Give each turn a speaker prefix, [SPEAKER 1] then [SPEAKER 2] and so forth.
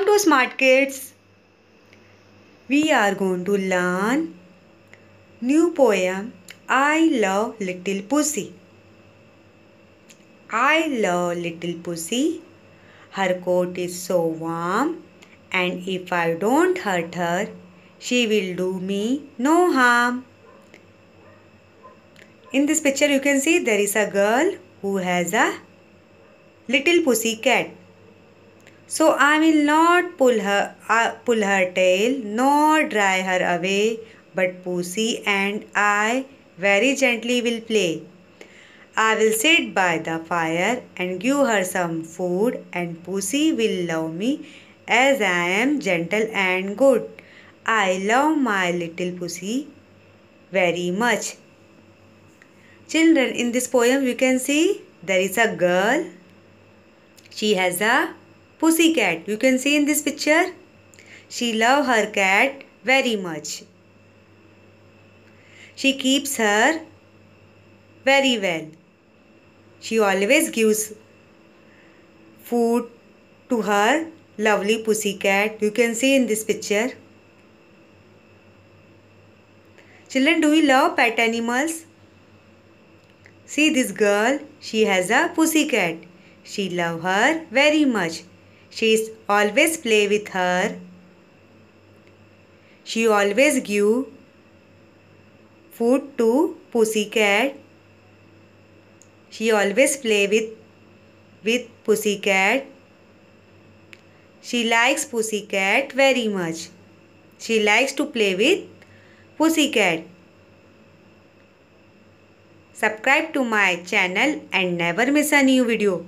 [SPEAKER 1] Welcome to Smart Kids. We are going to learn new poem I love little pussy. I love little pussy. Her coat is so warm and if I don't hurt her, she will do me no harm. In this picture you can see there is a girl who has a little pussy cat so I will not pull her, uh, pull her tail nor drive her away, but Pussy and I very gently will play. I will sit by the fire and give her some food and Pussy will love me as I am gentle and good. I love my little Pussy very much. Children, in this poem you can see there is a girl. She has a pussy cat. You can see in this picture. She love her cat very much. She keeps her very well. She always gives food to her lovely pussy cat. You can see in this picture. Children, do you love pet animals? See this girl, she has a pussy cat. She love her very much. She is always play with her. She always give food to pussy cat. She always play with with pussy cat. She likes pussy cat very much. She likes to play with pussy cat. Subscribe to my channel and never miss a new video.